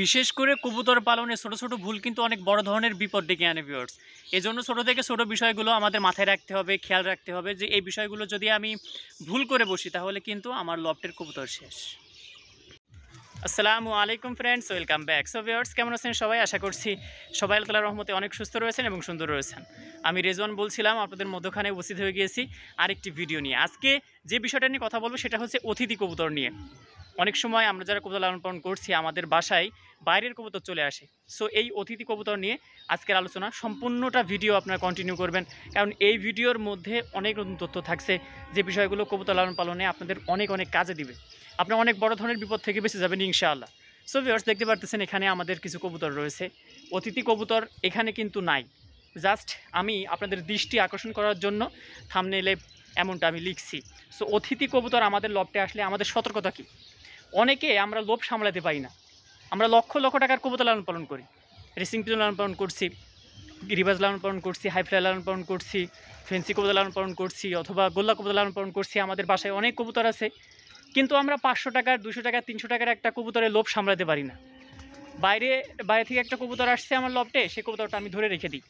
বিশেষ করে কবুতর পালনে ছোট ছোট ভুল কিন্তু অনেক বড় ধরনের বিপদ ডেকে আনে এই এজন্য ছোট থেকে ছোট বিষয়গুলো আমাদের মাথায় রাখতে হবে খেয়াল রাখতে হবে যে এই বিষয়গুলো যদি আমি ভুল করে বসি তাহলে কিন্তু আমার লফটের কবুতর শেষ আসসালামু আলাইকুম friends welcome back so viewers কেমন আছেন সবাই আশা করছি সবাই আল্লাহ রহমতে অনেক সুস্থ রয়েছেন এবং সুন্দর রয়েছেন আমি রেজওয়ান বলছিলাম আপনাদের মধ্যখানে উপস্থিত হয়ে গিয়েছি আরেকটি ভিডিও নিয়ে আজকে যে বিষয়টা নিয়ে কথা বলবো সেটা হচ্ছে অতিথি কবুতর নিয়ে অনেক সময় আমরা যারা কবুতর লালন পালন করছি আমাদের বাসায় বাইরের কবুতর চলে আসে সো এই অতিথি কবুতর নিয়ে আজকের আলোচনা সম্পূর্ণটা ভিডিও আপনারা কন্টিনিউ করবেন কারণ এই ভিডিওর মধ্যে অনেক নতুন তথ্য থাকছে যে বিষয়গুলো কবুতর লালন পালনে আপনাদের অনেক অনেক কাজে দিবে আপনার অনেক বড় ধরনের বিপদ থেকে বেঁচে যাবেন ইনশাআল্লাহ সো ভিওর্স দেখতে পারতেছেন এখানে আমাদের কিছু কবুতর রয়েছে অতিথি কবুতর এখানে কিন্তু নাই জাস্ট আমি আপনাদের দৃষ্টি আকর্ষণ করার জন্য এলে এমনটা আমি লিখছি সো অতিথি কবুতর আমাদের লপটে আসলে আমাদের সতর্কতা কী অনেকে আমরা লোভ সামলাতে পারি না আমরা লক্ষ লক্ষ টাকার কবুতা লালন পালন করি রেসিং পিজন লালন পালন করছি রিভার্স লালন পালন করছি হাই ফ্লাই লালন পালন করছি ফেন্সি কবুতর লালন পালন করছি অথবা গোল্লা কবুতর লালন পালন করছি আমাদের বাসায় অনেক কবুতর আছে কিন্তু আমরা পাঁচশো টাকার দুশো টাকা তিনশো টাকার একটা কবুতরের লোভ সামলাতে পারি না বাইরে বাইরে থেকে একটা কবুতর আসছে আমার লবটে সে কবুতরটা আমি ধরে রেখে দিই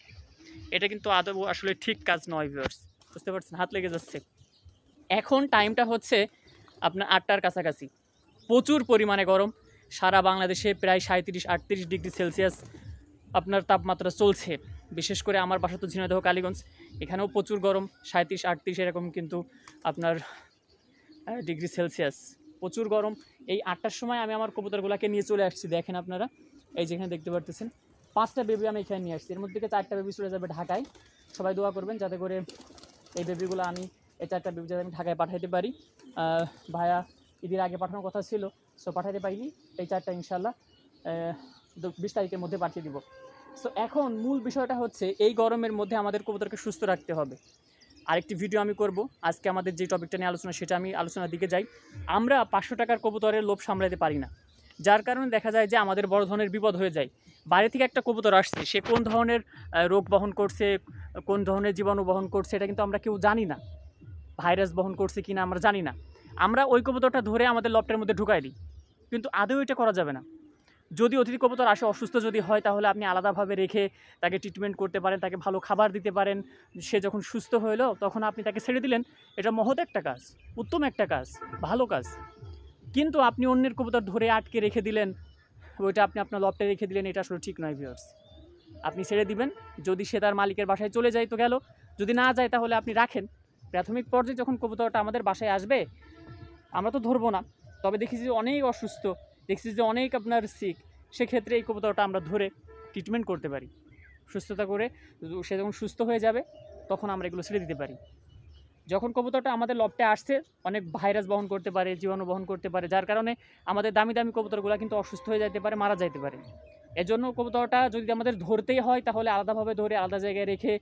এটা কিন্তু আদব আসলে ঠিক কাজ নয় ভিউয়ার্স বুঝতে পারছেন হাত লেগে যাচ্ছে এখন টাইমটা হচ্ছে আপনার আটটার কাছাকাছি প্রচুর পরিমাণে গরম সারা বাংলাদেশে প্রায় সাঁত্রিশ আটত্রিশ ডিগ্রি সেলসিয়াস আপনার তাপমাত্রা চলছে বিশেষ করে আমার বাসা তো ঝিনাদহ কালীগঞ্জ এখানেও প্রচুর গরম সাঁত্রিশ আটত্রিশ এরকম কিন্তু আপনার ডিগ্রি সেলসিয়াস প্রচুর গরম এই আটটার সময় আমি আমার কবুতরগুলোকে নিয়ে চলে আসছি দেখেন আপনারা এই যেখানে দেখতে পারতেছেন পাঁচটা বেবি আমি এখানে নিয়ে আসছি এর মধ্যে থেকে চারটা বেবি চলে যাবে ঢাকায় সবাই দোয়া করবেন যাতে করে এই বেবিগুলো আমি এই চারটা বেবি যাতে আমি ঢাকায় পাঠাইতে পারি ভায়া ঈদের আগে পাঠানোর কথা ছিল সো পাঠাতে পারিনি এই চারটা ইনশাল্লাহ বিশ তারিখের মধ্যে পাঠিয়ে দিব সো এখন মূল বিষয়টা হচ্ছে এই গরমের মধ্যে আমাদের কবুতরকে সুস্থ রাখতে হবে আরেকটি ভিডিও আমি করব আজকে আমাদের যে টপিকটা নিয়ে আলোচনা সেটা আমি আলোচনার দিকে যাই আমরা পাঁচশো টাকার কবুতরের লোভ সামলাতে পারি না যার কারণে দেখা যায় যে আমাদের বড় ধরনের বিপদ হয়ে যায় বাইরে থেকে একটা কবুতর আসছে সে কোন ধরনের রোগ বহন করছে কোন ধরনের জীবাণু বহন করছে এটা কিন্তু আমরা কেউ জানি না ভাইরাস বহন করছে কি না আমরা জানি না আমরা ওই কবুতরটা ধরে আমাদের লপটের মধ্যে ঢুকাই দিই কিন্তু আদৌ এটা করা যাবে না যদি অতিথি কবুতর আসে অসুস্থ যদি হয় তাহলে আপনি আলাদাভাবে রেখে তাকে ট্রিটমেন্ট করতে পারেন তাকে ভালো খাবার দিতে পারেন সে যখন সুস্থ হইলো তখন আপনি তাকে ছেড়ে দিলেন এটা মহৎ একটা কাজ উত্তম একটা কাজ ভালো কাজ কিন্তু আপনি অন্যের কবুতর ধরে আটকে রেখে দিলেন ওইটা আপনি আপনার লপটে রেখে দিলেন এটা আসলে ঠিক নয় ভিউয়ার্স আপনি ছেড়ে দিবেন যদি সে তার মালিকের বাসায় চলে যায় তো গেল যদি না যায় তাহলে আপনি রাখেন প্রাথমিক পর্যায়ে যখন কবুতরটা আমাদের বাসায় আসবে আমরা তো ধরবো না তবে দেখেছি যে অনেক অসুস্থ দেখছি যে অনেক আপনার সিক সেক্ষেত্রে এই কবুতরটা আমরা ধরে ট্রিটমেন্ট করতে পারি সুস্থতা করে সে যখন সুস্থ হয়ে যাবে তখন আমরা এগুলো ছেড়ে দিতে পারি যখন কবুতরটা আমাদের লবটে আসছে অনেক ভাইরাস বহন করতে পারে জীবাণু বহন করতে পারে যার কারণে আমাদের দামি দামি কবুতরগুলো কিন্তু অসুস্থ হয়ে যেতে পারে মারা যাইতে পারে এজন্য কবুতরটা যদি আমাদের ধরতেই হয় তাহলে আলাদাভাবে ধরে আলাদা জায়গায় রেখে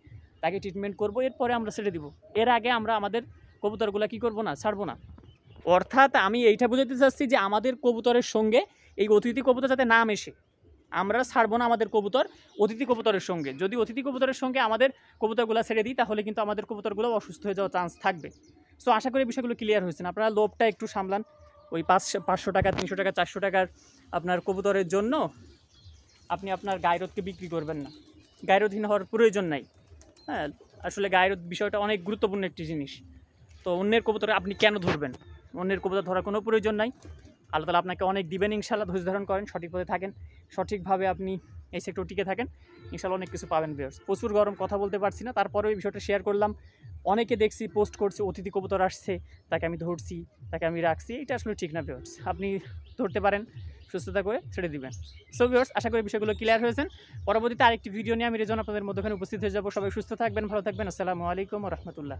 তাকে ট্রিটমেন্ট করবো এরপরে আমরা ছেড়ে দিব এর আগে আমরা আমাদের কবুতরগুলো কী করবো না ছাড়বো না অর্থাৎ আমি এইটা বুঝাতে চাচ্ছি যে আমাদের কবুতরের সঙ্গে এই অতিথি কবুতর যাতে না মেশে আমরা ছাড়বো না আমাদের কবুতর অতিথি কবুতরের সঙ্গে যদি অতিথি কবুতরের সঙ্গে আমাদের কবুতরগুলো ছেড়ে দিই তাহলে কিন্তু আমাদের কবুতরগুলো অসুস্থ হয়ে যাওয়ার চান্স থাকবে সো আশা করি বিষয়গুলো ক্লিয়ার হয়েছেন আপনারা লোভটা একটু সামলান ওই পাঁচ পাঁচশো টাকা তিনশো টাকা চারশো টাকার আপনার কবুতরের জন্য আপনি আপনার গায়রোদকে বিক্রি করবেন না গায়রতহীন হওয়ার প্রয়োজন নাই হ্যাঁ আসলে গায়রোদ বিষয়টা অনেক গুরুত্বপূর্ণ একটি জিনিস তো অন্যের কবুতরে আপনি কেন ধরবেন অন্যের কবিতা ধরার কোনো প্রয়োজন নাই আল্লাহ তালা আপনাকে অনেক দিবেন ইনশাল্লাহ ধৈর্য ধারণ করেন সঠিক পথে থাকেন সঠিকভাবে আপনি এই সেক্টর টিকে থাকেন ইনশাল্লাহ অনেক কিছু পাবেন ভিউয়ার্স প্রচুর গরম কথা বলতে পারছি না তারপরে এই বিষয়টা শেয়ার করলাম অনেকে দেখছি পোস্ট করছে অতিথি কবুতর আসছে তাকে আমি ধরছি তাকে আমি রাখছি এটা আসলে ঠিক না ভিউয়ার্স আপনি ধরতে পারেন সুস্থতা করে ছেড়ে দিবেন সো ভিউয়ার্স আশা করি বিষয়গুলো ক্লিয়ার হয়েছেন পরবর্তীতে আরেকটি ভিডিও নিয়ে আমি রেজন আপনাদের মধ্যখানে উপস্থিত হয়ে যাবো সবাই সুস্থ থাকবেন ভালো থাকবেন আসসালামু আলাইকুম রহমতুল্লাহ